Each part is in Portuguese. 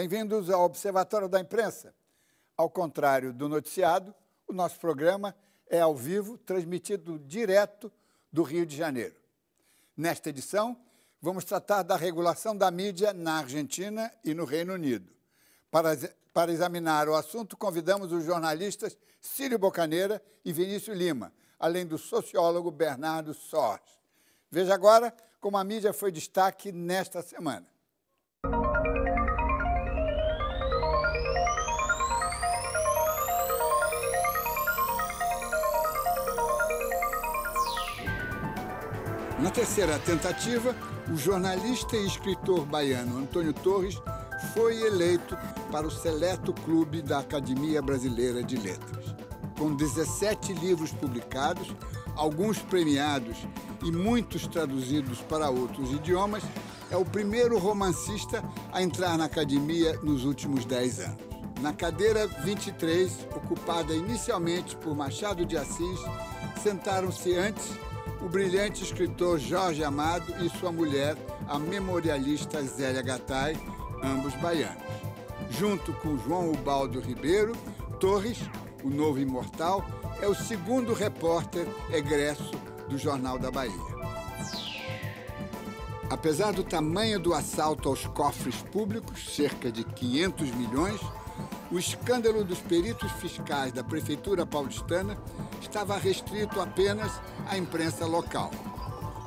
Bem-vindos ao Observatório da Imprensa. Ao contrário do noticiado, o nosso programa é ao vivo, transmitido direto do Rio de Janeiro. Nesta edição, vamos tratar da regulação da mídia na Argentina e no Reino Unido. Para, para examinar o assunto, convidamos os jornalistas Círio Bocaneira e Vinícius Lima, além do sociólogo Bernardo Sors. Veja agora como a mídia foi destaque nesta semana. Na terceira tentativa, o jornalista e escritor baiano Antônio Torres foi eleito para o seleto clube da Academia Brasileira de Letras. Com 17 livros publicados, alguns premiados e muitos traduzidos para outros idiomas, é o primeiro romancista a entrar na academia nos últimos 10 anos. Na cadeira 23, ocupada inicialmente por Machado de Assis, sentaram-se antes o brilhante escritor Jorge Amado e sua mulher, a memorialista Zélia Gattai, ambos baianos. Junto com João Ubaldo Ribeiro, Torres, o novo imortal, é o segundo repórter egresso do Jornal da Bahia. Apesar do tamanho do assalto aos cofres públicos, cerca de 500 milhões, o escândalo dos peritos fiscais da Prefeitura Paulistana estava restrito apenas à imprensa local.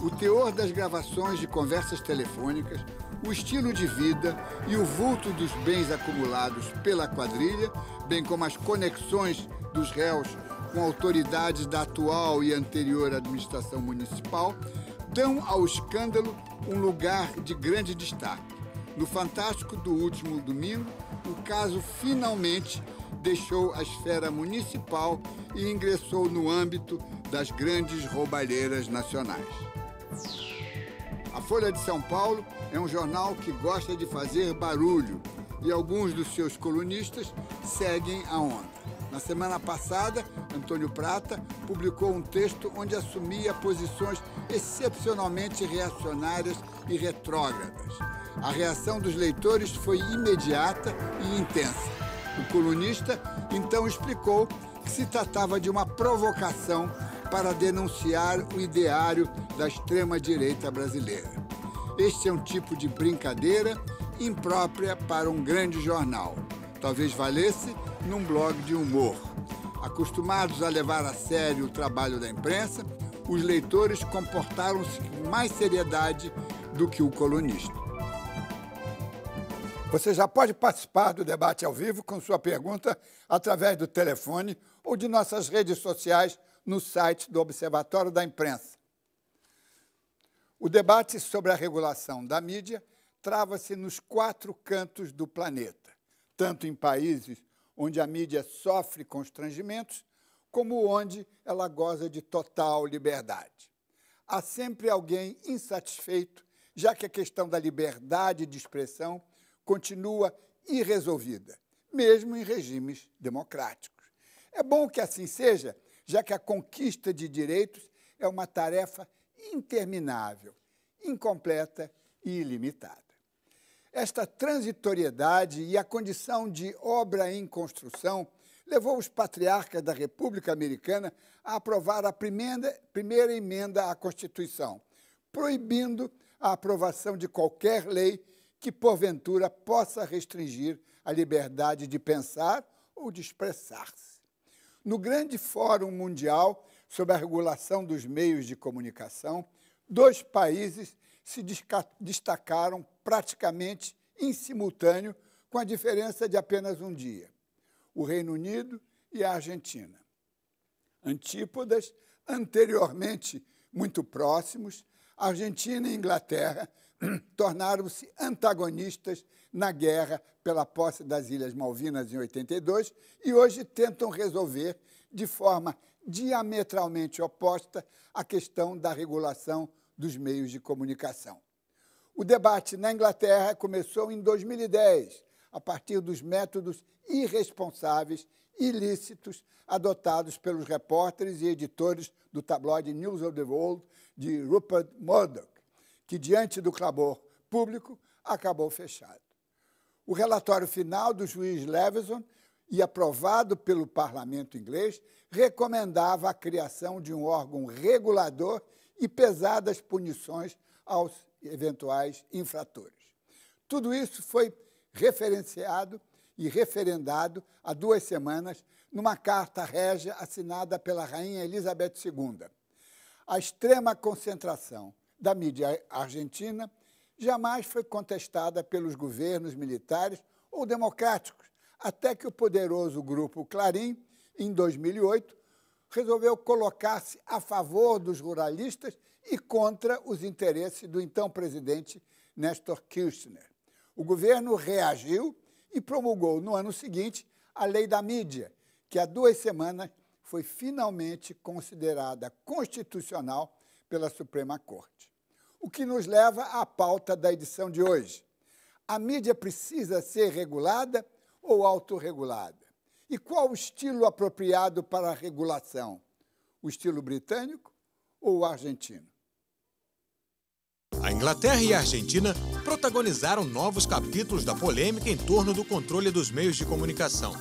O teor das gravações de conversas telefônicas, o estilo de vida e o vulto dos bens acumulados pela quadrilha, bem como as conexões dos réus com autoridades da atual e anterior administração municipal, dão ao escândalo um lugar de grande destaque. No Fantástico do último domingo, o caso finalmente deixou a esfera municipal e ingressou no âmbito das grandes roubalheiras nacionais. A Folha de São Paulo é um jornal que gosta de fazer barulho e alguns dos seus colunistas seguem a onda. Na semana passada, Antônio Prata publicou um texto onde assumia posições excepcionalmente reacionárias e retrógradas. A reação dos leitores foi imediata e intensa o colunista, então explicou que se tratava de uma provocação para denunciar o ideário da extrema-direita brasileira. Este é um tipo de brincadeira imprópria para um grande jornal. Talvez valesse num blog de humor. Acostumados a levar a sério o trabalho da imprensa, os leitores comportaram-se com mais seriedade do que o colunista. Você já pode participar do debate ao vivo com sua pergunta através do telefone ou de nossas redes sociais no site do Observatório da Imprensa. O debate sobre a regulação da mídia trava-se nos quatro cantos do planeta, tanto em países onde a mídia sofre constrangimentos, como onde ela goza de total liberdade. Há sempre alguém insatisfeito, já que a questão da liberdade de expressão continua irresolvida, mesmo em regimes democráticos. É bom que assim seja, já que a conquista de direitos é uma tarefa interminável, incompleta e ilimitada. Esta transitoriedade e a condição de obra em construção levou os patriarcas da República Americana a aprovar a primeira, primeira emenda à Constituição, proibindo a aprovação de qualquer lei que porventura possa restringir a liberdade de pensar ou de expressar-se. No grande Fórum Mundial sobre a Regulação dos Meios de Comunicação, dois países se destacaram praticamente em simultâneo, com a diferença de apenas um dia: o Reino Unido e a Argentina. Antípodas, anteriormente muito próximos, Argentina e Inglaterra tornaram-se antagonistas na guerra pela posse das Ilhas Malvinas em 82 e hoje tentam resolver de forma diametralmente oposta a questão da regulação dos meios de comunicação. O debate na Inglaterra começou em 2010, a partir dos métodos irresponsáveis, ilícitos, adotados pelos repórteres e editores do tabloide News of the World de Rupert Murdoch que, diante do clamor público, acabou fechado. O relatório final do juiz Leveson e aprovado pelo parlamento inglês recomendava a criação de um órgão regulador e pesadas punições aos eventuais infratores. Tudo isso foi referenciado e referendado há duas semanas numa carta régia assinada pela Rainha Elizabeth II. A extrema concentração da mídia argentina jamais foi contestada pelos governos militares ou democráticos, até que o poderoso grupo Clarim, em 2008, resolveu colocar-se a favor dos ruralistas e contra os interesses do então presidente Nestor Kirchner. O governo reagiu e promulgou no ano seguinte a Lei da Mídia, que há duas semanas foi finalmente considerada constitucional pela Suprema Corte. O que nos leva à pauta da edição de hoje. A mídia precisa ser regulada ou autorregulada? E qual o estilo apropriado para a regulação? O estilo britânico ou o argentino? A Inglaterra e a Argentina protagonizaram novos capítulos da polêmica em torno do controle dos meios de comunicação.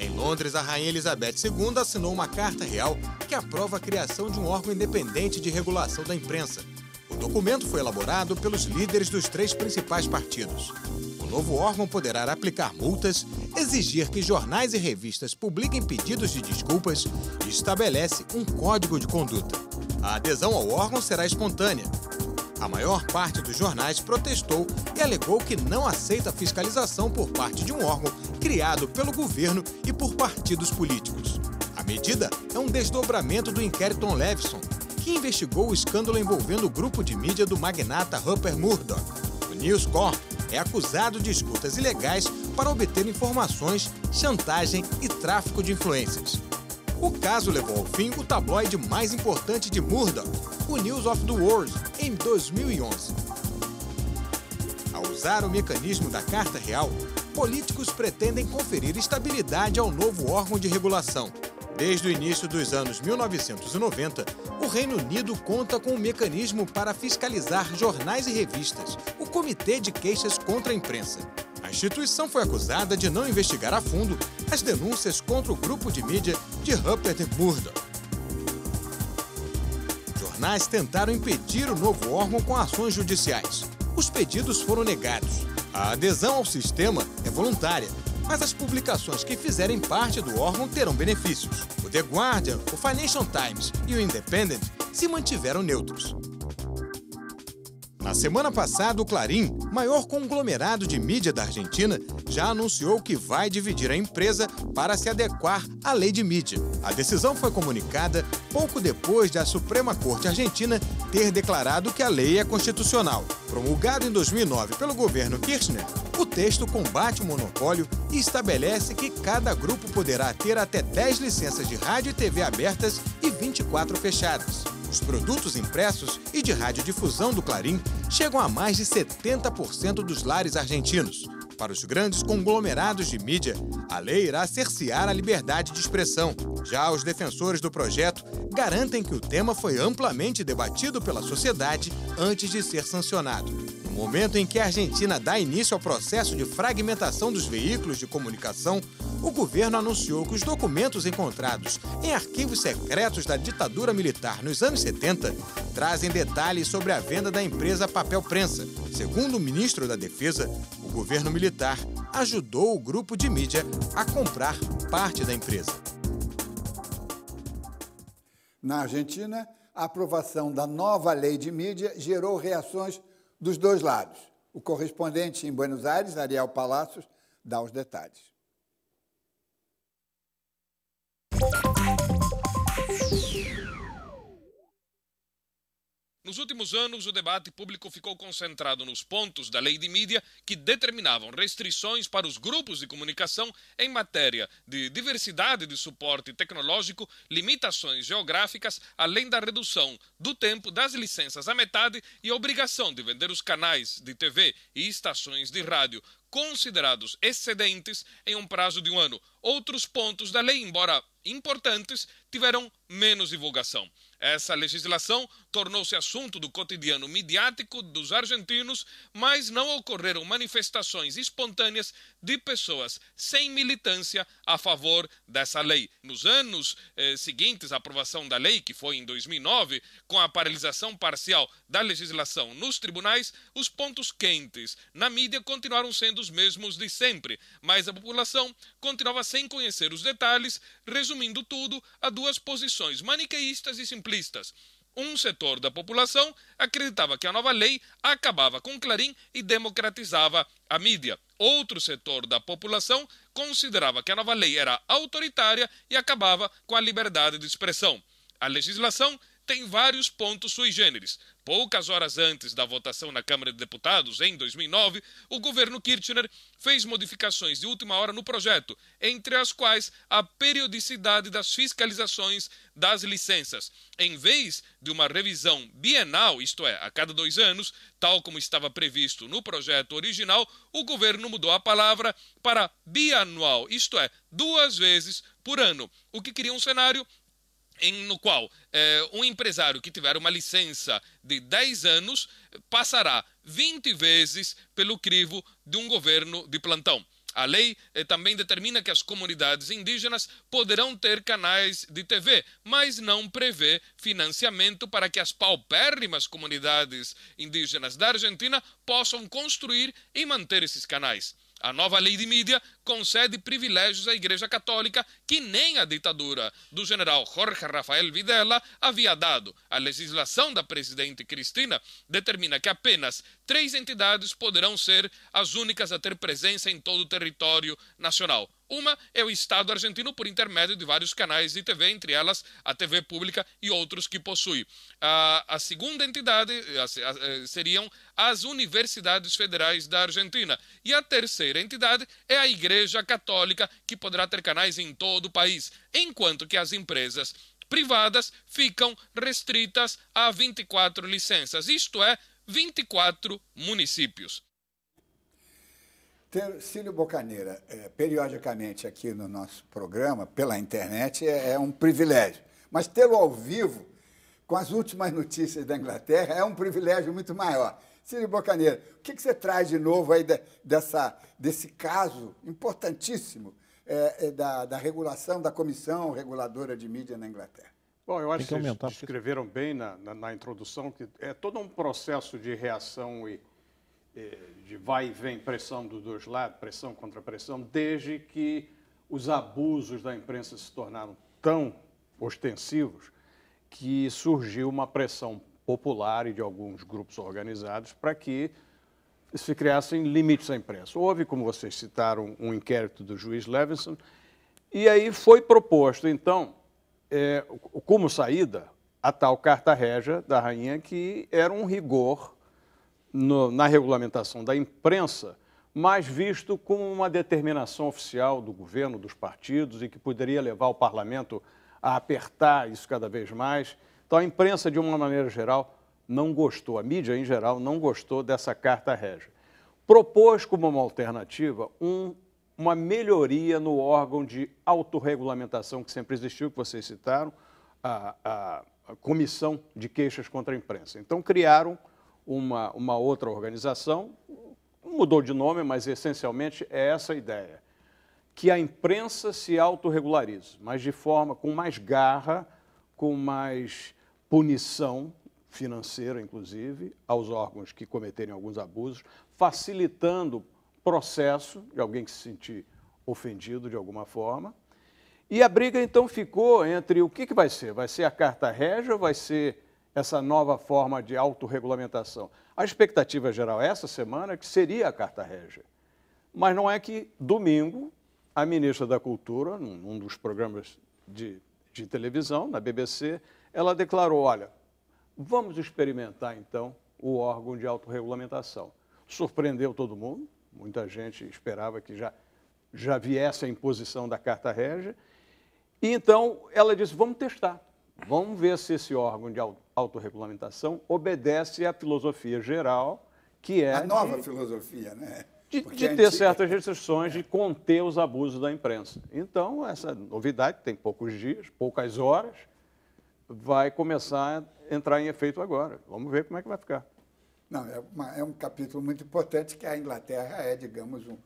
Em Londres, a Rainha Elizabeth II assinou uma carta real que aprova a criação de um órgão independente de regulação da imprensa, o documento foi elaborado pelos líderes dos três principais partidos. O novo órgão poderá aplicar multas, exigir que jornais e revistas publiquem pedidos de desculpas e estabelece um código de conduta. A adesão ao órgão será espontânea. A maior parte dos jornais protestou e alegou que não aceita fiscalização por parte de um órgão criado pelo governo e por partidos políticos. A medida é um desdobramento do inquérito Levison, que investigou o escândalo envolvendo o grupo de mídia do magnata Rupert Murdoch. O News Corp é acusado de escutas ilegais para obter informações, chantagem e tráfico de influências. O caso levou ao fim o tabloide mais importante de Murdoch, o News of the World, em 2011. Ao usar o mecanismo da Carta Real, políticos pretendem conferir estabilidade ao novo órgão de regulação, Desde o início dos anos 1990, o Reino Unido conta com um mecanismo para fiscalizar jornais e revistas, o Comitê de Queixas contra a Imprensa. A instituição foi acusada de não investigar a fundo as denúncias contra o grupo de mídia de Rupert Murdoch. Jornais tentaram impedir o novo órgão com ações judiciais. Os pedidos foram negados. A adesão ao sistema é voluntária mas as publicações que fizerem parte do órgão terão benefícios. O The Guardian, o Financial Times e o Independent se mantiveram neutros. Na semana passada, o Clarim, maior conglomerado de mídia da Argentina, já anunciou que vai dividir a empresa para se adequar à lei de mídia. A decisão foi comunicada pouco depois da Suprema Corte Argentina ter declarado que a lei é constitucional. Promulgado em 2009 pelo governo Kirchner, o texto combate o monopólio e estabelece que cada grupo poderá ter até 10 licenças de rádio e TV abertas e 24 fechadas. Os produtos impressos e de radiodifusão do Clarim chegam a mais de 70% dos lares argentinos para os grandes conglomerados de mídia. A lei irá cercear a liberdade de expressão. Já os defensores do projeto garantem que o tema foi amplamente debatido pela sociedade antes de ser sancionado. No momento em que a Argentina dá início ao processo de fragmentação dos veículos de comunicação, o governo anunciou que os documentos encontrados em arquivos secretos da ditadura militar nos anos 70 trazem detalhes sobre a venda da empresa Papel Prensa. Segundo o ministro da Defesa, o governo militar ajudou o grupo de mídia a comprar parte da empresa. Na Argentina, a aprovação da nova lei de mídia gerou reações dos dois lados. O correspondente em Buenos Aires, Ariel Palacios, dá os detalhes. Nos últimos anos, o debate público ficou concentrado nos pontos da lei de mídia que determinavam restrições para os grupos de comunicação em matéria de diversidade de suporte tecnológico, limitações geográficas, além da redução do tempo das licenças à metade e a obrigação de vender os canais de TV e estações de rádio considerados excedentes em um prazo de um ano. Outros pontos da lei, embora importantes, tiveram menos divulgação. Essa legislação tornou-se assunto do cotidiano midiático dos argentinos, mas não ocorreram manifestações espontâneas de pessoas sem militância a favor dessa lei. Nos anos eh, seguintes à aprovação da lei, que foi em 2009, com a paralisação parcial da legislação nos tribunais, os pontos quentes na mídia continuaram sendo os mesmos de sempre, mas a população continuava sem conhecer os detalhes, resumindo tudo a duas posições maniqueístas e simplistas um setor da população acreditava que a nova lei acabava com Clarim e democratizava a mídia. Outro setor da população considerava que a nova lei era autoritária e acabava com a liberdade de expressão. A legislação tem vários pontos sui generis. Poucas horas antes da votação na Câmara de Deputados, em 2009, o governo Kirchner fez modificações de última hora no projeto, entre as quais a periodicidade das fiscalizações das licenças. Em vez de uma revisão bienal, isto é, a cada dois anos, tal como estava previsto no projeto original, o governo mudou a palavra para bianual, isto é, duas vezes por ano, o que cria um cenário em, no qual eh, um empresário que tiver uma licença de 10 anos passará 20 vezes pelo crivo de um governo de plantão. A lei eh, também determina que as comunidades indígenas poderão ter canais de TV, mas não prevê financiamento para que as paupérrimas comunidades indígenas da Argentina possam construir e manter esses canais. A nova lei de mídia concede privilégios à Igreja Católica que nem a ditadura do general Jorge Rafael Videla havia dado. A legislação da presidente Cristina determina que apenas três entidades poderão ser as únicas a ter presença em todo o território nacional. Uma é o Estado argentino por intermédio de vários canais de TV, entre elas a TV pública e outros que possui. A, a segunda entidade a, a, eh, seriam as universidades federais da Argentina. E a terceira entidade é a Igreja Católica, que poderá ter canais em todo o país, enquanto que as empresas privadas ficam restritas a 24 licenças, isto é, 24 municípios. Cílio Bocaneira, é, periodicamente aqui no nosso programa, pela internet, é, é um privilégio. Mas tê-lo ao vivo, com as últimas notícias da Inglaterra, é um privilégio muito maior. Cílio Bocaneira, o que, que você traz de novo aí de, dessa, desse caso importantíssimo é, é da, da regulação da Comissão Reguladora de Mídia na Inglaterra? Bom, eu acho que, que descreveram bem na, na, na, introdução que é todo um processo de reação e, e de vai e vem pressão dos dois lados, pressão contra pressão, desde que os abusos da imprensa se tornaram tão ostensivos que surgiu uma pressão popular e de alguns grupos organizados para que se criassem limites à imprensa. Houve, como vocês citaram, um inquérito do juiz Levinson, e aí foi proposto, então, é, como saída a tal carta régia da rainha, que era um rigor no, na regulamentação da imprensa, mas visto como uma determinação oficial do governo, dos partidos, e que poderia levar o parlamento a apertar isso cada vez mais. Então, a imprensa, de uma maneira geral, não gostou, a mídia em geral não gostou dessa carta régia. Propôs como uma alternativa um uma melhoria no órgão de autorregulamentação que sempre existiu, que vocês citaram, a, a, a Comissão de Queixas contra a Imprensa. Então, criaram uma, uma outra organização, mudou de nome, mas essencialmente é essa a ideia, que a imprensa se autorregularize, mas de forma com mais garra, com mais punição financeira, inclusive, aos órgãos que cometerem alguns abusos, facilitando processo de alguém que se sentir ofendido de alguma forma. E a briga então ficou entre o que, que vai ser? Vai ser a carta régia ou vai ser essa nova forma de autorregulamentação? A expectativa geral é essa semana é que seria a carta régia. Mas não é que domingo a ministra da Cultura, num, num dos programas de, de televisão, na BBC, ela declarou: olha, vamos experimentar então o órgão de autorregulamentação. Surpreendeu todo mundo, Muita gente esperava que já, já viesse a imposição da Carta Régia. E então ela disse: vamos testar, vamos ver se esse órgão de autorregulamentação obedece à filosofia geral, que é. A nova de, filosofia, né? De, de ter antiga... certas restrições, de conter os abusos da imprensa. Então, essa novidade, tem poucos dias, poucas horas, vai começar a entrar em efeito agora. Vamos ver como é que vai ficar. Não, é, uma, é um capítulo muito importante que a Inglaterra é, digamos, um,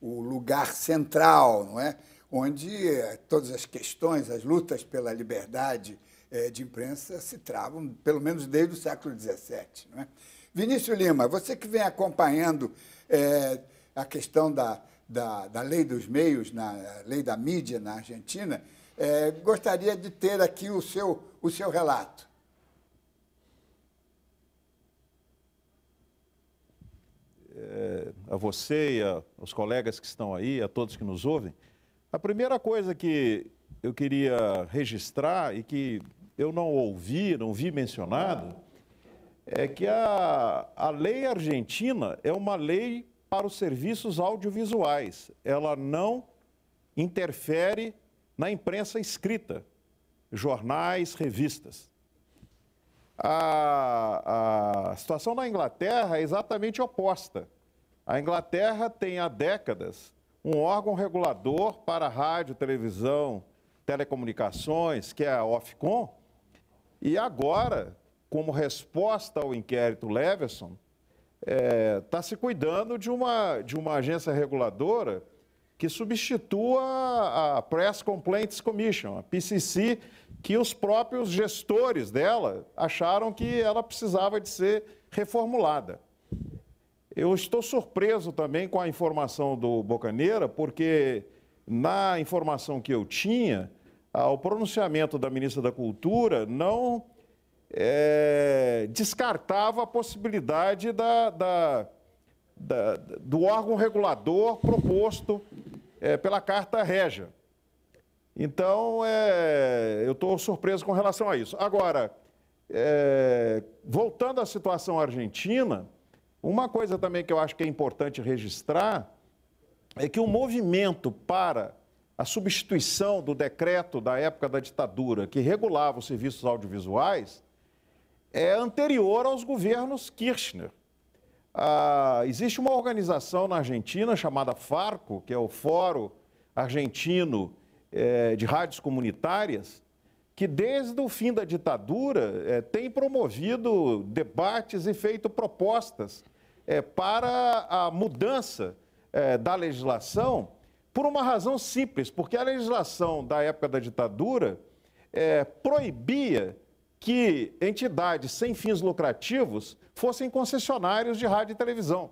o lugar central, não é? onde eh, todas as questões, as lutas pela liberdade é, de imprensa se travam, pelo menos desde o século XVII. Não é? Vinícius Lima, você que vem acompanhando é, a questão da, da, da, lei dos meios, na lei da mídia na Argentina, é, gostaria de ter aqui o seu, o seu relato. Eh, a você e aos colegas que estão aí, a todos que nos ouvem, a primeira coisa que eu queria registrar e que eu não ouvi, não vi mencionado, é que a, a lei argentina é uma lei para os serviços audiovisuais. Ela não interfere na imprensa escrita, jornais, revistas. A, a situação na Inglaterra é exatamente oposta. A Inglaterra tem há décadas um órgão regulador para rádio, televisão, telecomunicações, que é a Ofcom, e agora, como resposta ao inquérito Leveson, está é, tá se cuidando de uma, de uma agência reguladora que substitua a Press Complaints Commission, a PCC, que os próprios gestores dela acharam que ela precisava de ser reformulada. Eu estou surpreso também com a informação do Bocaneira, porque na informação que eu tinha, ah, o pronunciamento da ministra da Cultura não é, descartava a possibilidade da, da, da, do órgão regulador proposto é, pela Carta Régia. Então, é, eu estou surpreso com relação a isso. Agora, é, voltando à situação argentina uma coisa também que eu acho que é importante registrar é que o movimento para a substituição do decreto da época da ditadura, que regulava os serviços audiovisuais, é anterior aos governos Kirchner. Ah, existe uma organização na Argentina chamada FARCO, que é o Fórum Argentino eh, de Rádios Comunitárias, que desde o fim da ditadura eh, tem promovido debates e feito propostas é, para a mudança é, da legislação por uma razão simples, porque a legislação da época da ditadura é, proibia que entidades sem fins lucrativos fossem concessionários de rádio e televisão.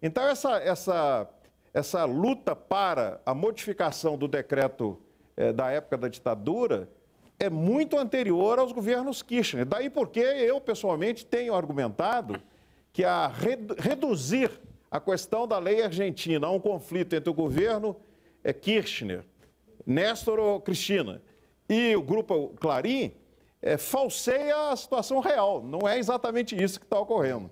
Então, essa, essa, essa luta para a modificação do decreto é, da época da ditadura é muito anterior aos governos Kirchner. Daí porque eu, pessoalmente, tenho argumentado que a reduzir a questão da lei argentina a um conflito entre o governo é Kirchner, Néstor ou Cristina e o grupo Clarim é, falseia a situação real. Não é exatamente isso que está ocorrendo.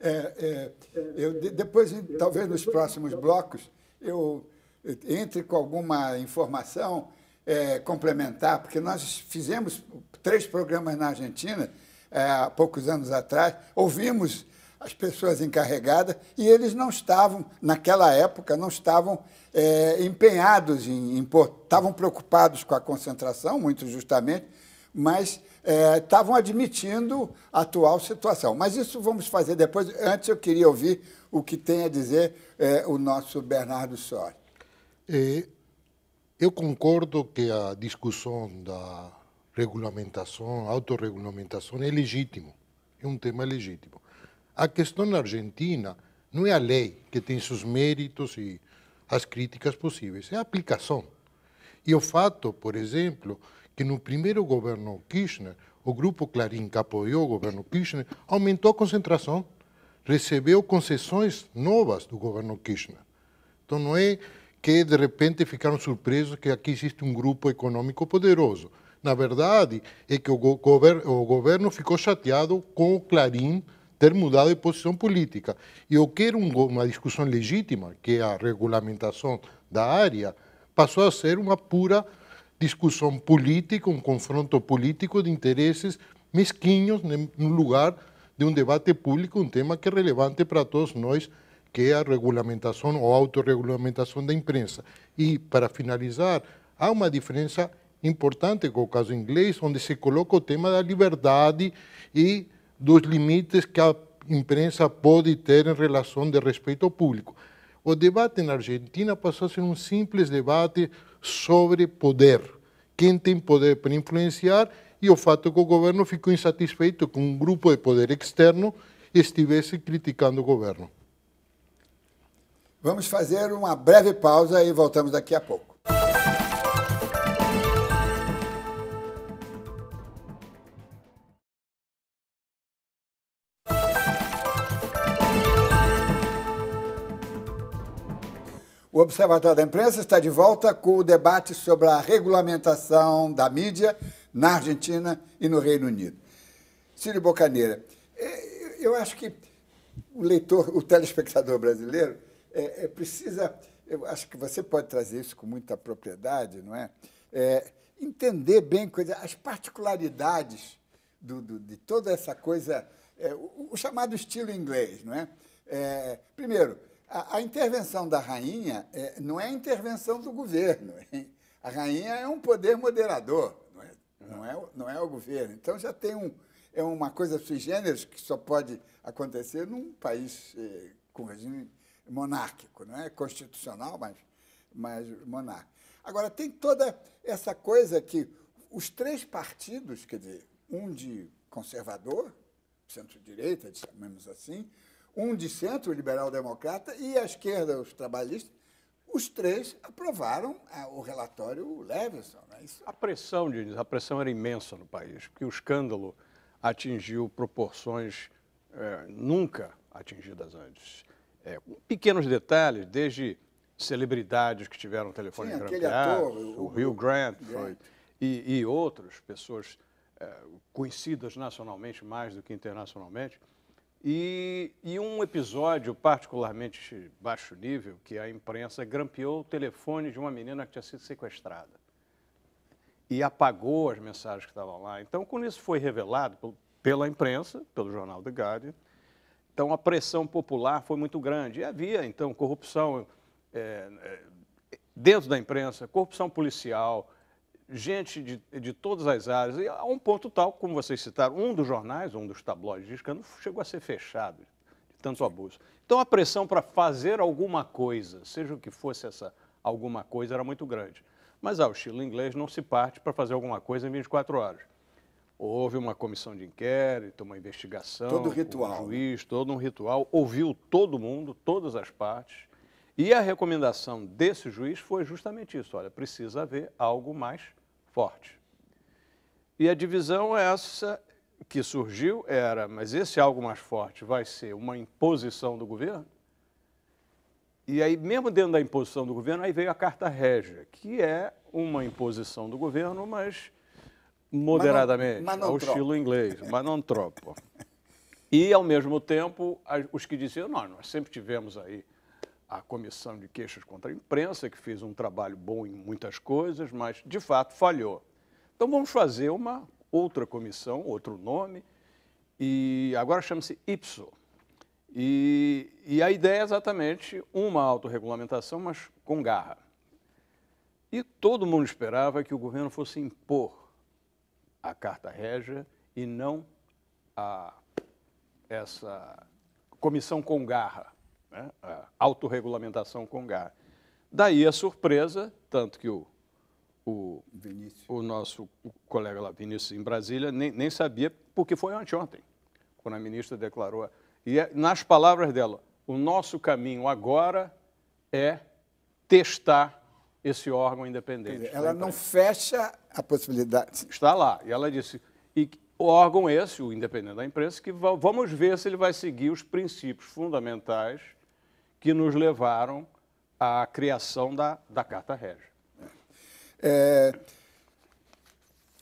É, é, eu, depois, talvez nos próximos blocos, eu entre com alguma informação é, complementar, porque nós fizemos três programas na Argentina é, há poucos anos atrás, ouvimos as pessoas encarregadas e eles não estavam, naquela época, não estavam é, empenhados em, em estavam preocupados com a concentração, muito justamente, mas é, estavam admitindo a atual situação. Mas isso vamos fazer depois. Antes eu queria ouvir o que tem a dizer é, o nosso Bernardo Sori. É, eu concordo que a discussão da regulamentação, autorregulamentação, é legítimo. É um tema legítimo. A questão na Argentina não é a lei que tem seus méritos e as críticas possíveis, é a aplicação. E o fato, por exemplo, que no primeiro governo Kirchner, o grupo Clarín que apoiou o governo Kirchner aumentou a concentração, recebeu concessões novas do governo Kirchner. Então não é que de repente ficaram surpresos que aqui existe um grupo econômico poderoso. Na verdade, é que o, gover o governo ficou chateado com o Clarim ter mudado de posição política. E o que um, uma discussão legítima, que é a regulamentação da área, passou a ser uma pura discussão política, um confronto político de interesses mesquinhos no lugar de um debate público, um tema que é relevante para todos nós, que é a regulamentação ou autorregulamentação da imprensa. E, para finalizar, há uma diferença importante com o caso inglês, onde se coloca o tema da liberdade e dos limites que a imprensa pode ter em relação de respeito ao público. O debate na Argentina passou a ser um simples debate sobre poder. Quem tem poder para influenciar e o fato que o governo ficou insatisfeito com um grupo de poder externo estivesse criticando o governo. Vamos fazer uma breve pausa e voltamos daqui a pouco. O Observatório da Imprensa está de volta com o debate sobre a regulamentação da mídia na Argentina e no Reino Unido. Círio Bocaneira, é, eu acho que o leitor, o telespectador brasileiro, é, é, precisa, eu acho que você pode trazer isso com muita propriedade, não é? é entender bem coisa, as particularidades do, do, de toda essa coisa, é, o, o, chamado estilo inglês, não é, é primeiro, a, a intervenção da rainha é, não é a intervenção do governo. Hein? A rainha é um poder moderador, não é, não é, não é o governo. Então já tem um, é uma coisa sui generis que só pode acontecer num país é, com regime monárquico, não é constitucional, mas, mas monárquico. Agora, tem toda essa coisa que os três partidos, quer dizer, um de conservador, centro-direita, chamemos assim, um de centro, o liberal-democrata, e a esquerda, os trabalhistas, os três aprovaram ah, o relatório Levinson. É a pressão, Diniz, a pressão era imensa no país, porque o escândalo atingiu proporções é, nunca atingidas antes. É, pequenos detalhes, desde celebridades que tiveram telefone Sim, grampeado, ator, o, o Hugh Grant, Grant. Foi, e, e outras pessoas é, conhecidas nacionalmente mais do que internacionalmente, e, e, um episódio particularmente baixo nível, que a imprensa grampeou o telefone de uma menina que tinha sido sequestrada e apagou as mensagens que estavam lá. Então, quando isso foi revelado pela imprensa, pelo jornal The Guardian, então a pressão popular foi muito grande. E havia, então, corrupção é, dentro da imprensa, corrupção policial, gente de, de todas as áreas. E a um ponto tal, como vocês citaram, um dos jornais, um dos tabloides de escândalo, chegou a ser fechado de tanto abuso. Então a pressão para fazer alguma coisa, seja o que fosse essa alguma coisa, era muito grande. Mas ao ah, estilo inglês não se parte para fazer alguma coisa em 24 horas. Houve uma comissão de inquérito, uma investigação, todo ritual, um né? juiz, todo um ritual, ouviu todo mundo, todas as partes, e a recomendação desse juiz foi justamente isso: olha, precisa haver algo mais forte. E a divisão é essa que surgiu era, mas esse algo mais forte vai ser uma imposição do governo? E aí, mesmo dentro da imposição do governo, aí veio a Carta Régia, que é uma imposição do governo, mas moderadamente, mas não, mas não ao tropo. estilo inglês, mas não tropo. E, ao mesmo tempo, os que diziam, não nós sempre tivemos aí a Comissão de Queixas contra a Imprensa, que fez um trabalho bom em muitas coisas, mas de fato falhou. Então vamos fazer uma outra comissão, outro nome, e agora chama-se IPSO. E, e, a ideia é exatamente uma autorregulamentação, mas com garra. E todo mundo esperava que o governo fosse impor a Carta Régia e não a, essa comissão com garra né? a autorregulamentação com gar, Daí a surpresa, tanto que o, o, o nosso colega lá, Vinícius, em Brasília, nem, nem sabia, porque foi anteontem, quando a ministra declarou. E é, nas palavras dela, o nosso caminho agora é testar esse órgão independente. Dizer, ela não fecha a possibilidade. Está lá. E ela disse, e o órgão esse, o independente da imprensa, que vamos ver se ele vai seguir os princípios fundamentais que nos levaram à criação da, da Carta Régia. É,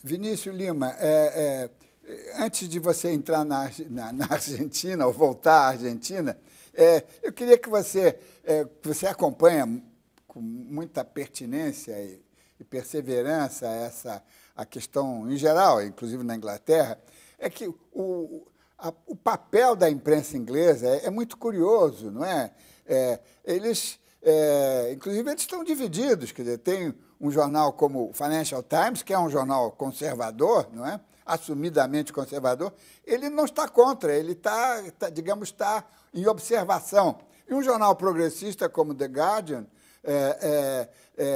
Vinícius Lima, é, é, antes de você entrar na, na, na, Argentina, ou voltar à Argentina, é, eu queria que você, é, que você acompanha com muita pertinência e, e perseverança essa a questão em geral, inclusive na Inglaterra, é que o, a, o papel da imprensa inglesa é, é muito curioso, não é? é eles, é, inclusive, eles estão divididos, quer dizer, tem um jornal como o Financial Times, que é um jornal conservador, não é? assumidamente conservador, ele não está contra, ele está, está digamos, está em observação. E um jornal progressista como The Guardian, é, é,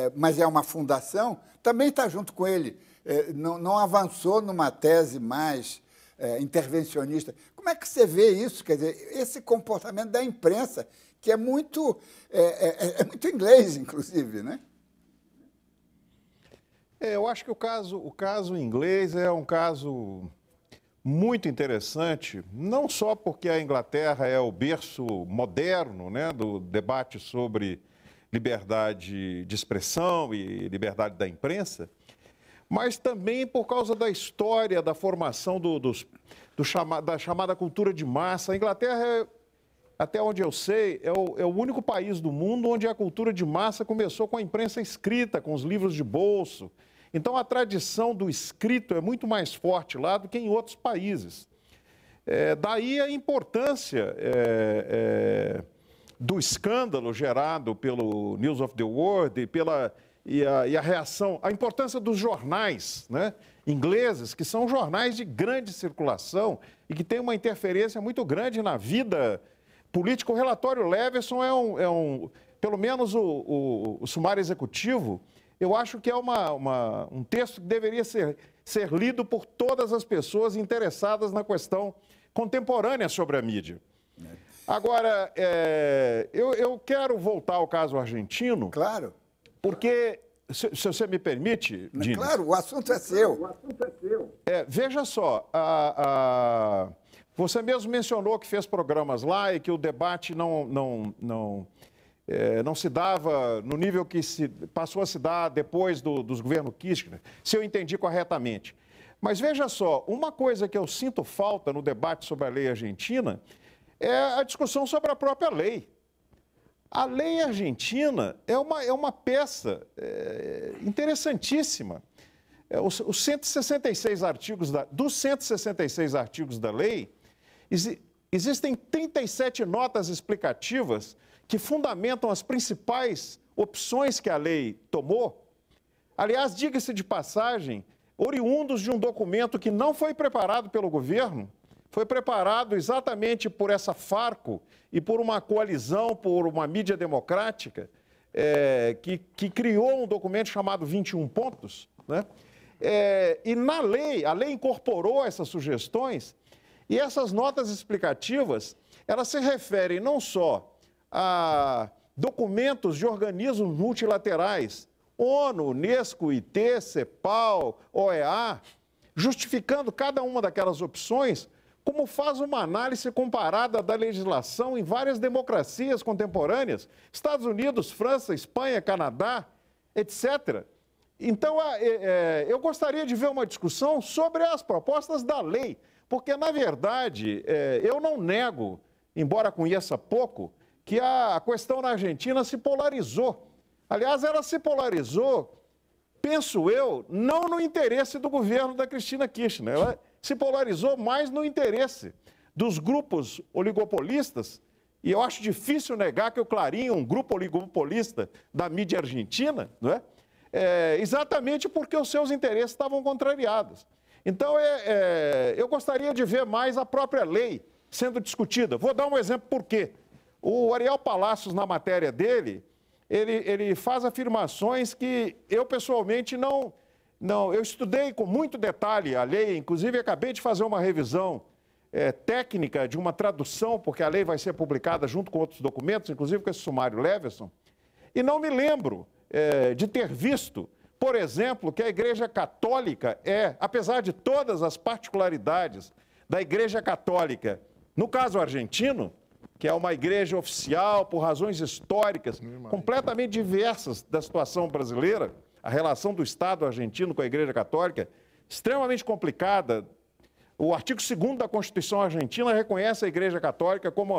é, mas é uma fundação, também está junto com ele. É, não, não avançou numa tese mais é, intervencionista. Como é que você vê isso? Quer dizer, esse comportamento da imprensa, que é muito, é, é, é, é muito inglês, inclusive, né? É, eu acho que o caso, o caso inglês é um caso muito interessante, não só porque a Inglaterra é o berço moderno né, do debate sobre liberdade de expressão e liberdade da imprensa, mas também por causa da história da formação do, dos, do chama, da chamada cultura de massa. A Inglaterra, é, até onde eu sei, é o, é o único país do mundo onde a cultura de massa começou com a imprensa escrita, com os livros de bolso. Então, a tradição do escrito é muito mais forte lá do que em outros países. É, daí a importância é, é, do escândalo gerado pelo News of the World e pela e a, e a reação, a importância dos jornais né, ingleses, que são jornais de grande circulação e que têm uma interferência muito grande na vida política. O relatório Leveson é um, é um pelo menos o, o, o, sumário executivo, eu acho que é uma, uma, um texto que deveria ser, ser lido por todas as pessoas interessadas na questão contemporânea sobre a mídia. É. Agora, é, eu, eu quero voltar ao caso argentino. Claro. Porque, se, se você me permite. Dino, claro, o assunto é seu. O assunto é seu. É, veja só, a, a, você mesmo mencionou que fez programas lá e que o debate não. não, não é, não se dava no nível que se passou a se dar depois do, dos governos Kirchner, se eu entendi corretamente. Mas veja só, uma coisa que eu sinto falta no debate sobre a lei argentina é a discussão sobre a própria lei. A lei argentina é uma, é uma peça é, interessantíssima. É, os, os 166 artigos da, dos 166 artigos da lei, exi, existem 37 notas explicativas que fundamentam as principais opções que a lei tomou. Aliás, diga-se de passagem, oriundos de um documento que não foi preparado pelo governo, foi preparado exatamente por essa Farco e por uma coalizão, por uma mídia democrática, é, que, que, criou um documento chamado 21 Pontos, né? É, e na lei, a lei incorporou essas sugestões e essas notas explicativas, elas se referem não só a documentos de organismos multilaterais, ONU, Unesco, IT, CEPAL, OEA, justificando cada uma daquelas opções como faz uma análise comparada da legislação em várias democracias contemporâneas, Estados Unidos, França, Espanha, Canadá, etc. Então, é, é, eu gostaria de ver uma discussão sobre as propostas da lei, porque, na verdade, é, eu não nego, embora conheça pouco, que a questão na Argentina se polarizou. Aliás, ela se polarizou, penso eu, não no interesse do governo da Cristina Kirchner. Ela se polarizou mais no interesse dos grupos oligopolistas. E eu acho difícil negar que o Clarim é um grupo oligopolista da mídia argentina, não é? é exatamente porque os seus interesses estavam contrariados. Então, é, é, eu gostaria de ver mais a própria lei sendo discutida. Vou dar um exemplo por quê. O Ariel Palacios, na matéria dele, ele, ele faz afirmações que eu pessoalmente não, não, eu estudei com muito detalhe a lei, inclusive acabei de fazer uma revisão é, técnica de uma tradução, porque a lei vai ser publicada junto com outros documentos, inclusive com esse sumário Leveson, e não me lembro é, de ter visto, por exemplo, que a Igreja Católica é, apesar de todas as particularidades da Igreja Católica, no caso argentino, que é uma igreja oficial por razões históricas completamente diversas da situação brasileira a relação do Estado argentino com a Igreja Católica, extremamente complicada. O artigo 2 da Constituição Argentina reconhece a Igreja Católica como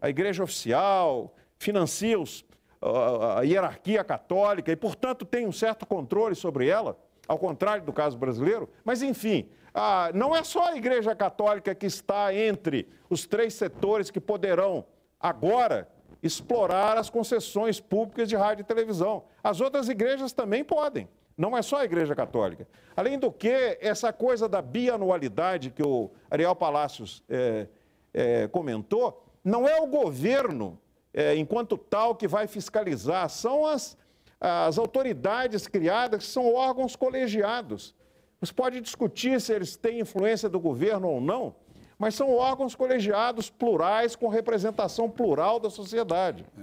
a igreja oficial, financia os, a, a hierarquia católica e, portanto, tem um certo controle sobre ela, ao contrário do caso brasileiro. Mas, enfim, a, não é só a Igreja Católica que está entre os três setores que poderão agora explorar as concessões públicas de rádio e televisão. As outras igrejas também podem, não é só a Igreja Católica. Além do que, essa coisa da bianualidade que o Ariel Palacios é, é, comentou, não é o governo, é, enquanto tal, que vai fiscalizar, são as, as autoridades criadas, que são órgãos colegiados. Você pode discutir se eles têm influência do governo ou não, mas são órgãos colegiados plurais com representação plural da sociedade. É.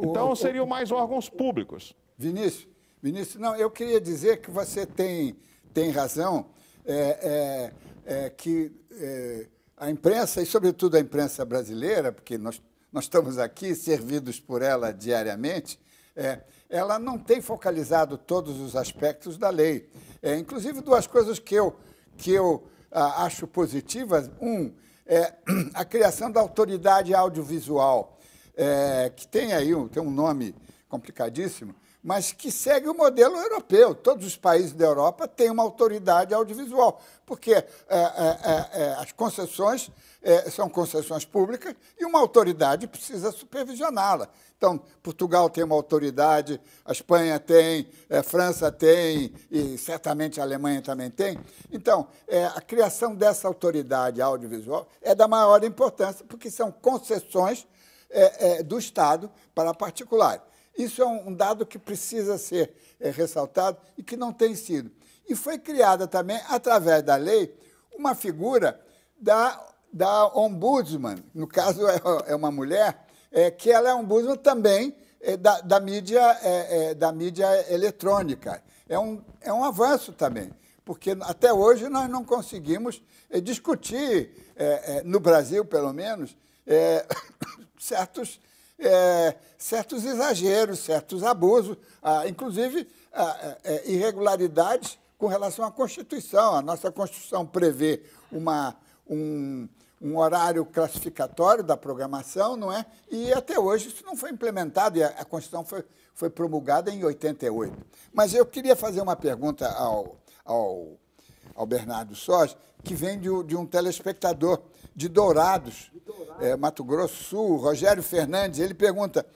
Então seriam mais órgãos públicos. Vinícius, Vinícius, não, eu queria dizer que você tem, tem razão, é, é, é que é, a imprensa, e sobretudo a imprensa brasileira, porque nós, nós estamos aqui servidos por ela diariamente, é, ela não tem focalizado todos os aspectos da lei. É, inclusive, duas coisas que eu, que eu ah, acho positivas. Um, é, a criação da autoridade audiovisual, é, que tem aí um, tem um nome complicadíssimo, mas que segue o modelo europeu. Todos os países da Europa têm uma autoridade audiovisual, porque é, é, é, é as concessões é, são concessões públicas e uma autoridade precisa supervisioná-la. Então, Portugal tem uma autoridade, a Espanha tem, a é, França tem e certamente a Alemanha também tem. Então, a criação dessa autoridade audiovisual é da maior importância, porque são concessões do Estado para particular. Isso é um dado que precisa ser eh, ressaltado e que não tem sido. E foi criada também, através da lei, uma figura da, da ombudsman, no caso é, é uma mulher, é, que ela é ombudsman também é, da, da, mídia, é, da mídia eletrônica. É um, é um avanço também, porque até hoje nós não conseguimos discutir, no Brasil pelo menos, certos é, certos exageros, certos abusos, ah, inclusive ah, é, irregularidades com relação à Constituição. A nossa Constituição prevê uma, um, um horário classificatório da programação, não é? E até hoje isso não foi implementado e a, a Constituição foi, foi promulgada em 88. Mas eu queria fazer uma pergunta ao, ao, ao Bernardo Soares que vem de, de um telespectador de Dourados, de É, Mato Grosso Sul, Rogério Fernandes. Ele pergunta: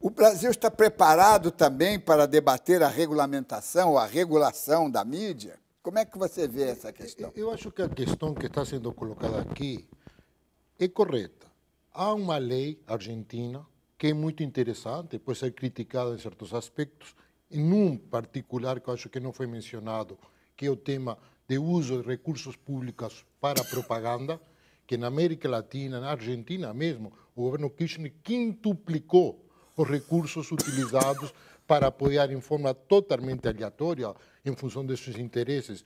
o Brasil está preparado também para debater a regulamentação ou a regulação da mídia? Como é que você vê essa questão? Eu acho que a questão que está sendo colocada aqui é correta. Há uma lei argentina que é muito interessante, pode ser criticada em certos aspectos, em um particular que eu acho que não foi mencionado, que é o tema de uso de recursos públicos para propaganda, que na América Latina, na Argentina mesmo, o governo Kirchner quintuplicou os recursos utilizados para apoiar em forma totalmente aleatória, em função de seus interesses,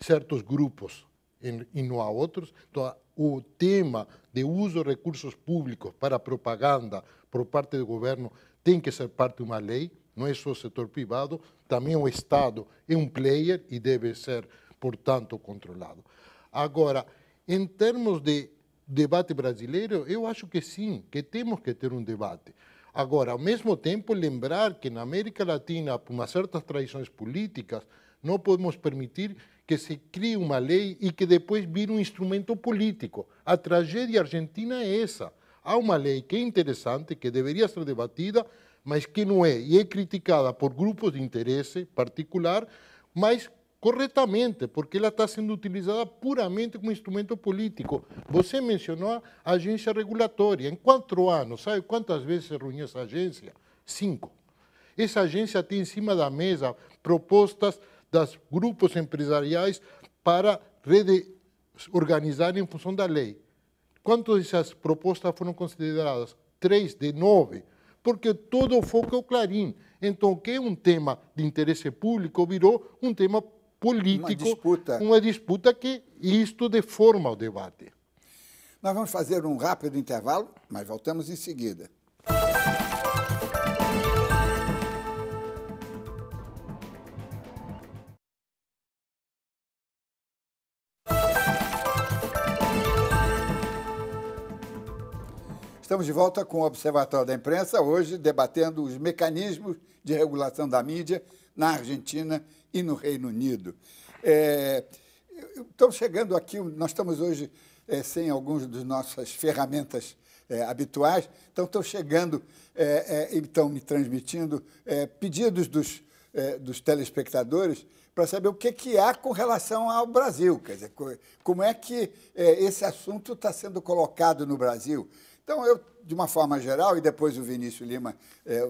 certos grupos e não a outros. Então, o tema de uso de recursos públicos para propaganda por parte do governo tem que ser parte de uma lei, não é só o setor privado, também o Estado é um player e deve ser portanto, controlado. Agora, em termos de debate brasileiro, eu acho que sim, que temos que ter um debate. Agora, ao mesmo tempo, lembrar que na América Latina, por uma certas tradições políticas, não podemos permitir que se crie uma lei e que depois vire um instrumento político. A tragédia argentina é essa. Há uma lei que é interessante, que deveria ser debatida, mas que não é, e é criticada por grupos de interesse particular, mas corretamente, porque ela está sendo utilizada puramente como instrumento político. Você mencionou a agência regulatória. Em quatro anos, sabe quantas vezes se reuniu essa agência? Cinco. Essa agência tem em cima da mesa propostas dos grupos empresariais para reorganizar em função da lei. Quantas dessas propostas foram consideradas? Três de nove porque todo o foco é o Clarim. Então, o que é um tema de interesse público virou um tema político, uma disputa, uma disputa que isto deforma o debate. Nós vamos fazer um rápido intervalo, mas voltamos em seguida. Estamos de volta com o Observatório da Imprensa, hoje debatendo os mecanismos de regulação da mídia na Argentina e no Reino Unido. É, chegando aqui, nós estamos hoje é, sem algumas das nossas ferramentas é, habituais, então estão chegando é, é, e estão me transmitindo é, pedidos dos, dos telespectadores para saber o que, que há com relação ao Brasil, quer dizer, como é que esse assunto está sendo colocado no Brasil. Então, eu, de uma forma geral, e depois o Vinícius Lima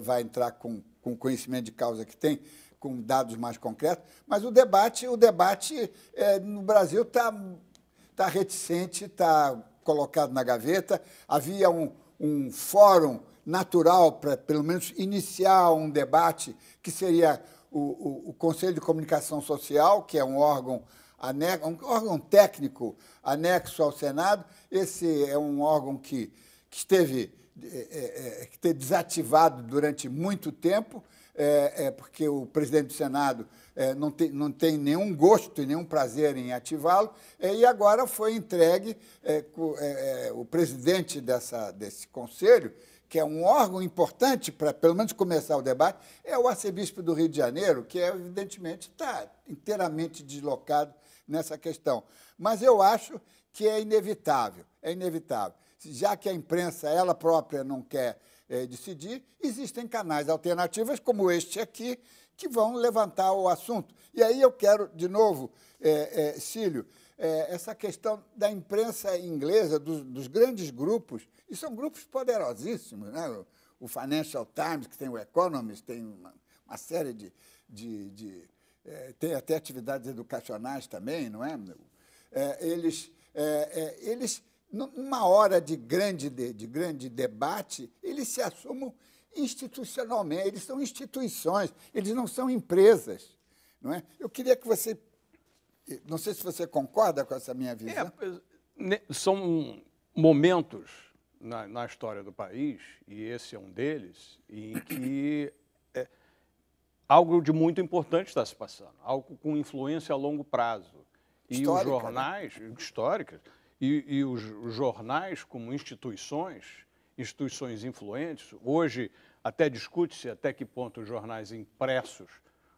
vai entrar com o conhecimento de causa que tem, com dados mais concretos, mas o debate, o debate é, no Brasil está tá reticente, está colocado na gaveta. Havia um, um fórum natural para, pelo menos, iniciar um debate que seria o, o, o Conselho de Comunicação Social, que é um órgão anexo, um órgão técnico anexo ao Senado. Esse é um órgão que, que esteve é, é, é que ter desativado durante muito tempo é, é porque o presidente do Senado é, não, tem, não tem nenhum gosto e nenhum prazer em ativá-lo, é, e agora foi entregue é, co, é, é, o presidente dessa, desse conselho, que é um órgão importante para, pelo menos, começar o debate, é o arcebispo do Rio de Janeiro, que, é, evidentemente, está inteiramente deslocado nessa questão. Mas eu acho que é inevitável, é inevitável. Já que a imprensa, ela própria, não quer é, decidir, existem canais alternativos, como este aqui, que vão levantar o assunto. E aí eu quero, de novo, é, é, Cílio, é, essa questão da imprensa inglesa, dos, dos, grandes grupos, e são grupos poderosíssimos, né? o Financial Times, que tem o Economist, tem uma, uma série de. de, de é, tem até atividades educacionais também, não é? é eles, eles numa hora de grande, de, de grande debate, eles se assumam institucionalmente, eles são instituições, eles não são empresas. Não é? Eu queria que você. Não sei se você concorda com essa minha visão. É, são momentos na, na, história do país, e esse é um deles, em que é, algo de muito importante está se passando, algo com influência a longo prazo. E Histórica, os né? jornais né? e, e os jornais como instituições, instituições influentes, hoje até discute-se até que ponto os jornais impressos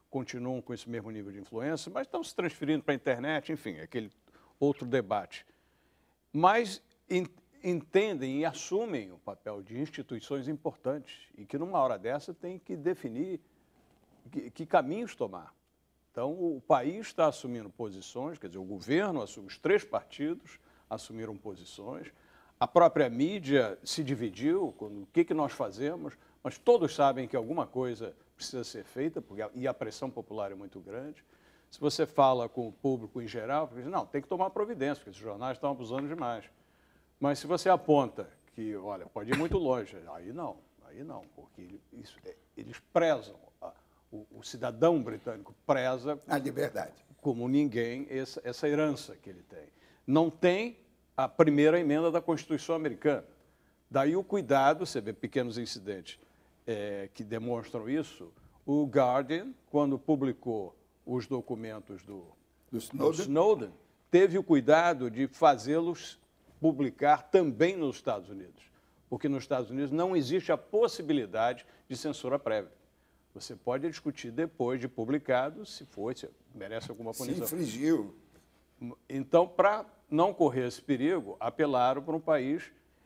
continuam com esse mesmo nível de influência, mas estão se transferindo para a internet, enfim, aquele outro debate. Mas entendem e assumem o papel de instituições importantes e que numa hora dessa tem que definir que, que caminhos tomar. Então, o país está assumindo posições, quer dizer, o governo assume, os três partidos assumiram posições. A própria mídia se dividiu, com o que, que nós fazemos, mas todos sabem que alguma coisa precisa ser feita, porque a, e a pressão popular é muito grande. Se você fala com o público em geral, diz, não, tem que tomar providência, porque esses jornais estão abusando demais. Mas se você aponta que, olha, pode ir muito longe, aí não, aí não, porque isso, é, eles prezam, a, o, o, cidadão britânico preza... A liberdade. Como ninguém, essa, essa herança que ele tem não tem a primeira emenda da Constituição americana. Daí o cuidado, você vê pequenos incidentes é, que demonstram isso. O Guardian, quando publicou os documentos do, do Snowden. Snowden, teve o cuidado de fazê-los publicar também nos Estados Unidos. Porque nos Estados Unidos não existe a possibilidade de censura prévia. Você pode discutir depois de publicado, se for, se merece alguma punição. Se infringiu. Então, para não correr esse perigo, apelaram para um país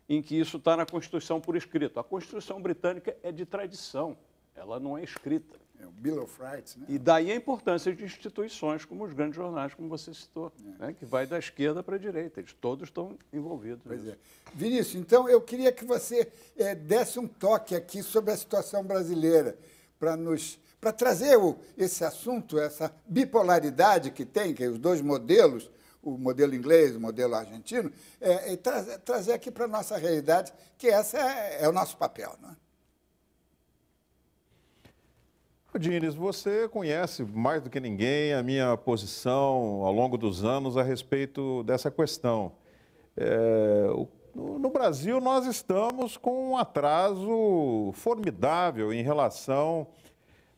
em que isso está na Constituição por escrito. A Constituição britânica é de tradição, ela não é escrita. É o Bill of Rights, né? E daí a importância de instituições como os grandes jornais, como você citou, é. né? que vai da esquerda para a direita, eles todos estão envolvidos. Pois nisso. é. Vinícius, então eu queria que você é, desse um toque aqui sobre a situação brasileira, para nos para trazer o, esse assunto, essa bipolaridade que tem, que é os dois modelos, o modelo inglês, o modelo argentino, é, e é trazer, trazer aqui para a nossa realidade, que essa é, é o nosso papel. Né? Dines, você conhece mais do que ninguém a minha posição ao longo dos anos a respeito dessa questão. É, no Brasil, nós estamos com um atraso formidável em relação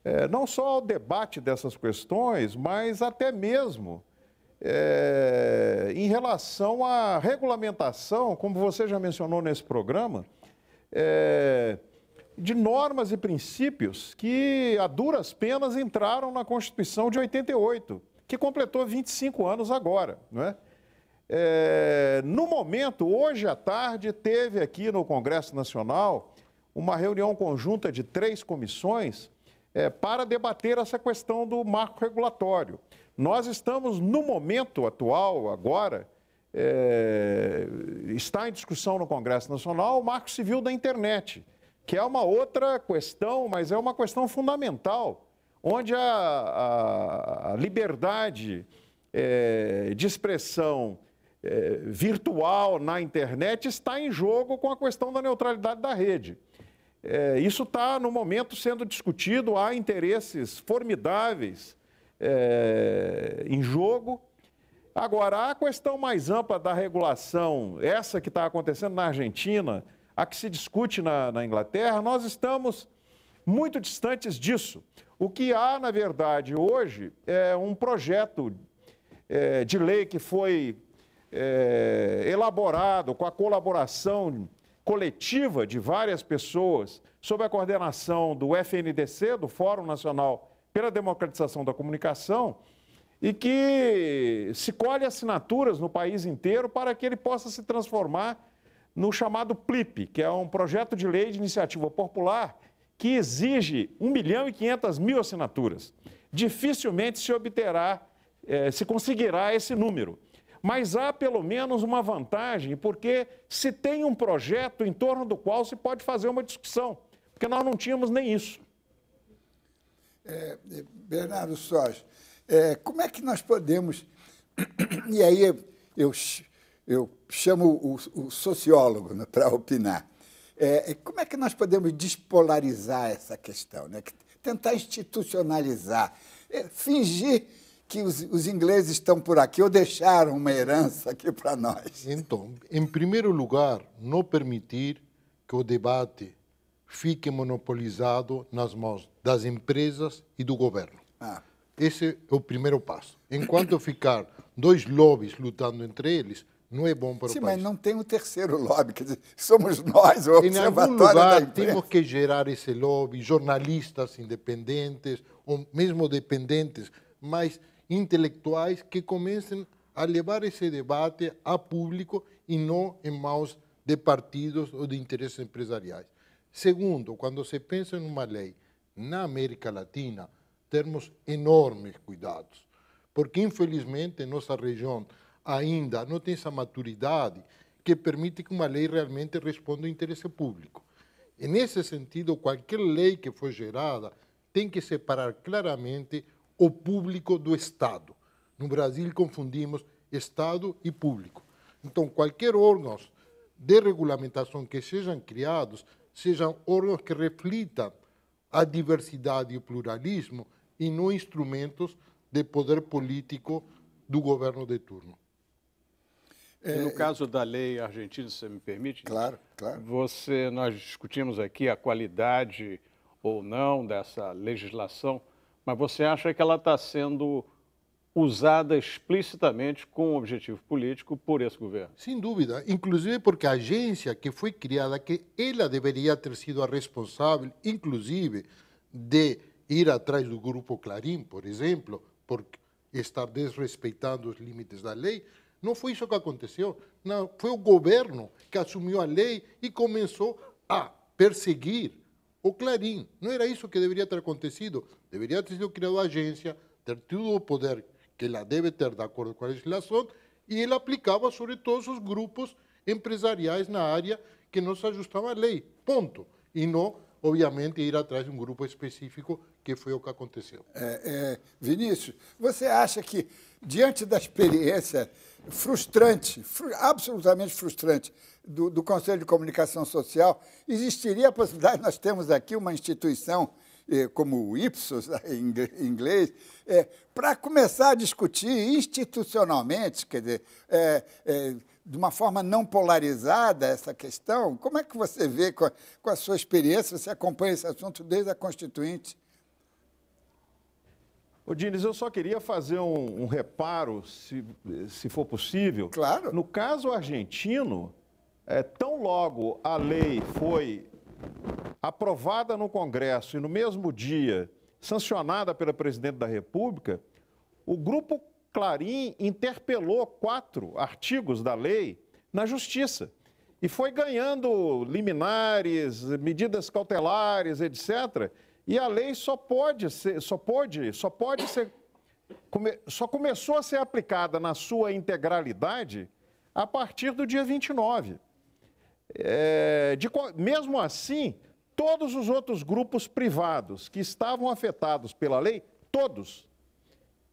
é, não só ao debate dessas questões, mas até mesmo é, em relação à regulamentação, como você já mencionou nesse programa, é, de normas e princípios que, a duras penas, entraram na Constituição de 88, que completou 25 anos agora. É? é, no momento, hoje à tarde, teve aqui no Congresso Nacional uma reunião conjunta de três comissões é, para debater essa questão do marco regulatório. Nós estamos, no momento atual, agora, é, está em discussão no Congresso Nacional o Marco Civil da Internet, que é uma outra questão, mas é uma questão fundamental, onde a, a, a liberdade é, de expressão é, virtual na internet está em jogo com a questão da neutralidade da rede. É, isso está, no momento, sendo discutido, há interesses formidáveis é, em jogo. Agora, a questão mais ampla da regulação, essa que está acontecendo na Argentina, a que se discute na, na Inglaterra, nós estamos muito distantes disso. O que há, na verdade, hoje é um projeto é, de lei que foi é, elaborado com a colaboração coletiva de várias pessoas, sob a coordenação do FNDC, do Fórum Nacional pela democratização da comunicação e que se colhe assinaturas no país inteiro para que ele possa se transformar no chamado PLIP, que é um projeto de lei de iniciativa popular que exige 1 milhão e 500 mil assinaturas. Dificilmente se obterá, eh, se conseguirá esse número. Mas há pelo menos uma vantagem, porque se tem um projeto em torno do qual se pode fazer uma discussão, porque nós não tínhamos nem isso. É, é, Bernardo Sós, é, como é que nós podemos. E aí eu, eu chamo o, o sociólogo né, para opinar. É, é, como é que nós podemos despolarizar essa questão? Né? Tentar institucionalizar, é, fingir que os, os, ingleses estão por aqui ou deixaram uma herança aqui para nós? Então, em primeiro lugar, não permitir que o debate fique monopolizado nas mãos das empresas e do governo. Ah. Esse é o primeiro passo. Enquanto ficar dois lobbies lutando entre eles, não é bom para Sim, o país. Sim, mas não tem um terceiro lobby, quer dizer, somos nós o Em algum lugar temos que gerar esse lobby, jornalistas independentes, ou mesmo dependentes, mas intelectuais que comecem a levar esse debate a público e não em mãos de partidos ou de interesses empresariais. Segundo, quando se pensa em uma lei na América Latina, temos enormes cuidados, porque infelizmente nossa região ainda não tem essa maturidade que permite que uma lei realmente responda ao interesse público. E nesse sentido, qualquer lei que for gerada tem que separar claramente o público do Estado. No Brasil confundimos Estado e público. Então, qualquer órgão de regulamentação que sejam criados sejam órgãos que reflitam a diversidade e o pluralismo e não instrumentos de poder político do governo de turno. no é, caso da lei argentina, se você me permite, claro, claro. Você, nós discutimos aqui a qualidade ou não dessa legislação, mas você acha que ela está sendo usada explicitamente com um objetivo político por esse governo. Sem dúvida, inclusive porque a agência que foi criada, que ela deveria ter sido a responsável, inclusive, de ir atrás do grupo Clarim, por exemplo, por estar desrespeitando os limites da lei, não foi isso que aconteceu. Não, foi o governo que assumiu a lei e começou a perseguir o Clarim. Não era isso que deveria ter acontecido. Deveria ter sido criada a agência, ter tido o poder que ela deve ter de acordo com a legislação, e ele aplicava sobre todos os grupos empresariais na área que não se ajustavam à lei, ponto. E não, obviamente, ir atrás de um grupo específico, que foi o que aconteceu. É, é, Vinícius, você acha que, diante da experiência frustrante, fru absolutamente frustrante, do, do Conselho de Comunicação Social, existiria a possibilidade nós temos aqui uma instituição é, como o Ipsos em inglês, é, para começar a discutir institucionalmente, quer dizer, é, é, de uma forma não polarizada essa questão? Como é que você vê com a, com a sua experiência, você acompanha esse assunto desde a Constituinte? Ô, Diniz, eu só queria fazer um, um reparo, se, se for possível. Claro. No caso argentino, é, tão logo a lei foi aprovada no Congresso e no mesmo dia sancionada pela Presidente da República, o Grupo Clarim interpelou quatro artigos da lei na Justiça e foi ganhando liminares, medidas cautelares, etc. E a lei só pode ser, só pode, só pode ser, come, só começou a ser aplicada na sua integralidade a partir do dia 29. É, de, mesmo assim, todos os outros grupos privados que estavam afetados pela lei, todos,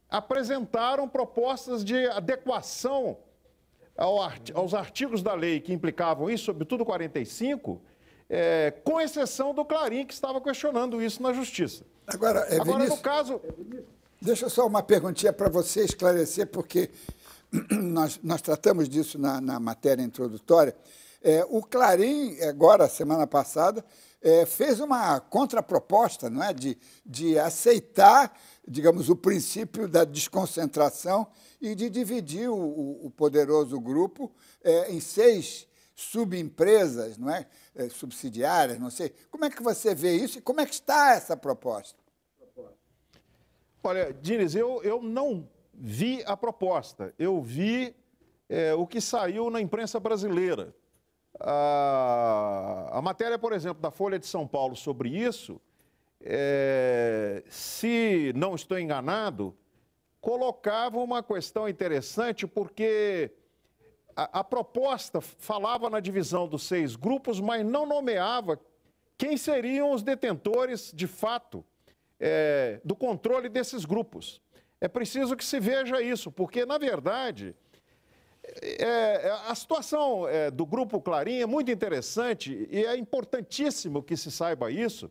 apresentaram propostas de adequação ao art, aos artigos da lei que implicavam isso, sobretudo 45, é, com exceção do Clarim, que estava questionando isso na Justiça. Agora, é, Agora Vinícius, no caso. É, deixa só uma perguntinha para você esclarecer, porque nós, nós tratamos disso na, na matéria introdutória. É, o Clarim, agora, semana passada, é, fez uma contraproposta não é? de, de aceitar, digamos, o princípio da desconcentração e de dividir o, o poderoso grupo é, em seis subempresas, não é, é? subsidiárias, não sei. Como é que você vê isso e como é que está essa proposta? Olha, Dines, eu, eu não vi a proposta, eu vi é, o que saiu na imprensa brasileira. A, matéria, por exemplo, da Folha de São Paulo sobre isso, é, se não estou enganado, colocava uma questão interessante, porque a, a, proposta falava na divisão dos seis grupos, mas não nomeava quem seriam os detentores, de fato, é, do controle desses grupos. É preciso que se veja isso, porque, na verdade. É, é, a situação é, do Grupo Clarim é muito interessante e é importantíssimo que se saiba isso.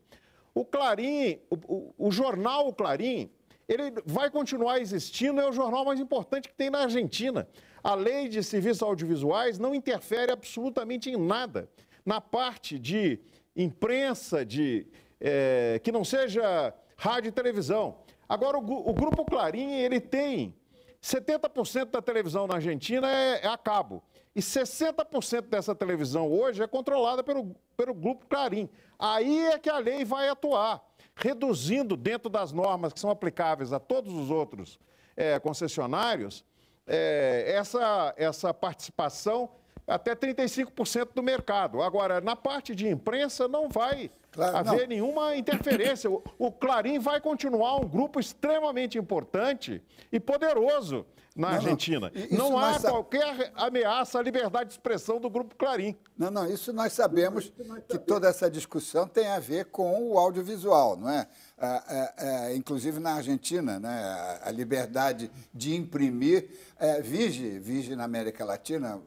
O Clarim, o, o, o jornal Clarim, ele vai continuar existindo, é o jornal mais importante que tem na Argentina. A lei de serviços audiovisuais não interfere absolutamente em nada. Na parte de imprensa, de é, que não seja rádio e televisão. Agora, o, o Grupo Clarim, ele tem 70% da televisão na Argentina é, é a cabo. E 60% dessa televisão hoje é controlada pelo, pelo Grupo Clarim. Aí é que a lei vai atuar, reduzindo dentro das normas que são aplicáveis a todos os outros é, concessionários, é, essa, essa participação até 35% do mercado. Agora, na parte de imprensa, não vai claro, haver não. nenhuma interferência. O, o Clarim vai continuar um grupo extremamente importante e poderoso na não, Argentina. Não, não há qualquer ameaça à liberdade de expressão do grupo Clarim. Não, não, isso nós sabemos isso nós que toda essa discussão tem a ver com o audiovisual, não é? Ah, ah, ah, inclusive na Argentina, né? a liberdade de imprimir é, vige, vige na América Latina,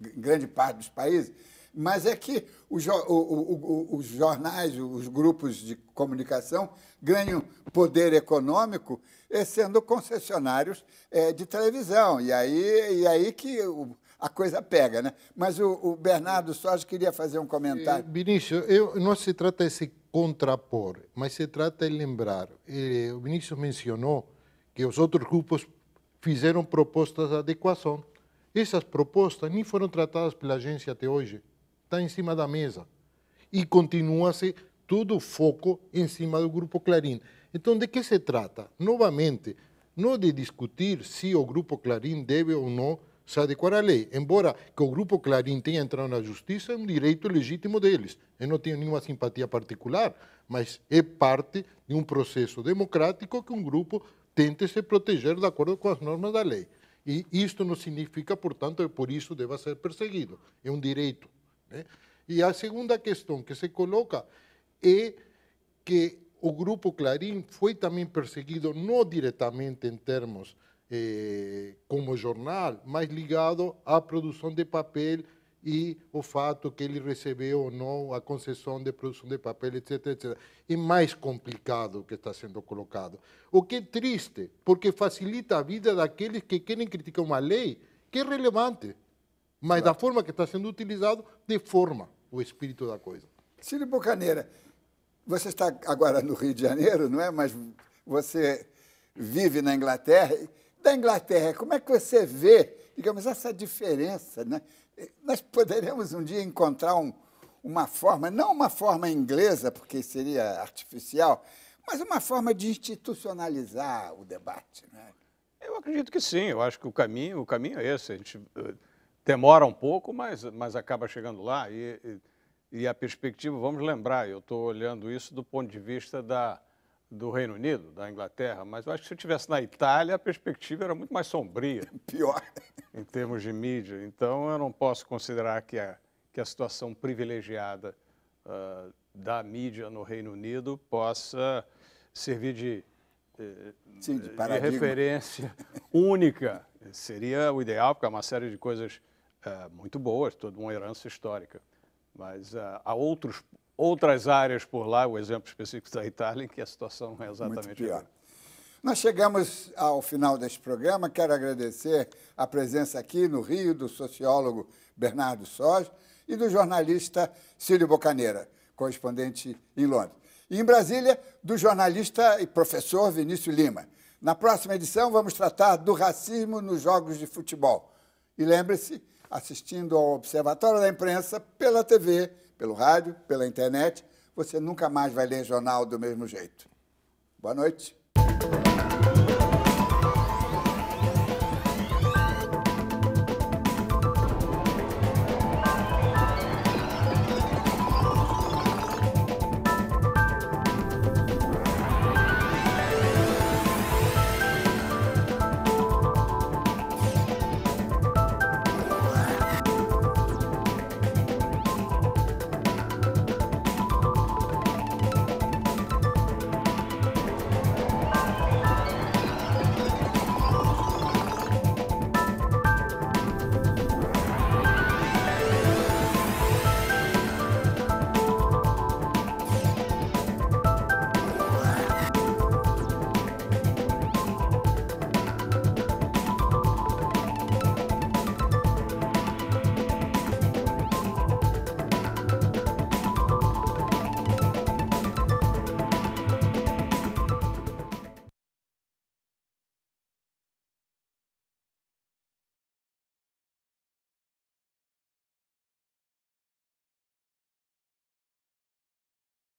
grande parte dos países, mas é que os, os jornais, os grupos de comunicação ganham poder econômico eh, sendo concessionários eh, de televisão. E aí, e aí que a coisa pega, né? Mas o, o Bernardo Soares queria fazer um comentário. Eh, Vinícius, eu, não se trata de se contrapor, mas se trata de lembrar. O Vinícius mencionou que os outros grupos fizeram propostas de adequação essas propostas nem foram tratadas pela agência até hoje. Está em cima da mesa. E continua-se todo o foco em cima do Grupo Clarim. Então, de que se trata? Novamente, não de discutir se o Grupo Clarim deve ou não se adequar à lei. Embora que o Grupo Clarim tenha entrado na justiça, é um direito legítimo deles. Eu não tenho nenhuma simpatia particular, mas é parte de um processo democrático que um grupo tente se proteger de acordo com as normas da lei. E isto não significa, portanto, que por isso deva ser perseguido. É um direito. Né? E a segunda questão que se coloca é que o grupo Clarim foi também perseguido, não diretamente em termos eh, como jornal, mas ligado à produção de papel e o fato que ele recebeu ou não a concessão de produção de papel, etc, etc. É mais complicado o que está sendo colocado. O que é triste, porque facilita a vida daqueles que querem criticar uma lei que é relevante, mas claro. da forma que está sendo utilizado, deforma o espírito da coisa. Cílio Bocaneira, você está agora no Rio de Janeiro, não é? Mas você vive na Inglaterra. Da Inglaterra, como é que você vê, digamos, essa diferença, né? Nós poderemos um dia encontrar um, uma forma, não uma forma inglesa, porque seria artificial, mas uma forma de institucionalizar o debate. Né? Eu acredito que sim, eu acho que o caminho, o caminho é esse. A gente eh, demora um pouco, mas, mas acaba chegando lá. E, e, e a perspectiva, vamos lembrar, eu estou olhando isso do ponto de vista da, do Reino Unido, da Inglaterra, mas eu acho que se eu tivesse na Itália, a perspectiva era muito mais sombria. Pior. Em termos de mídia. Então, eu não posso considerar que a, que a situação privilegiada uh, da mídia no Reino Unido possa servir de, eh, Sim, de, de referência única. Seria o ideal, porque é uma série de coisas uh, muito boas, toda uma herança histórica. Mas uh, há outros outras áreas por lá, o exemplo específico da Itália, em que a situação não é exatamente Muito pior. Nós chegamos ao final deste programa. Quero agradecer a presença aqui no Rio do sociólogo Bernardo Sós e do jornalista Cílio Bocaneira, correspondente em Londres. E em Brasília, do jornalista e professor Vinícius Lima. Na próxima edição, vamos tratar do racismo nos jogos de futebol. E lembre-se, assistindo ao Observatório da Imprensa pela TV pelo rádio, pela internet. Você nunca mais vai ler jornal do mesmo jeito. Boa noite.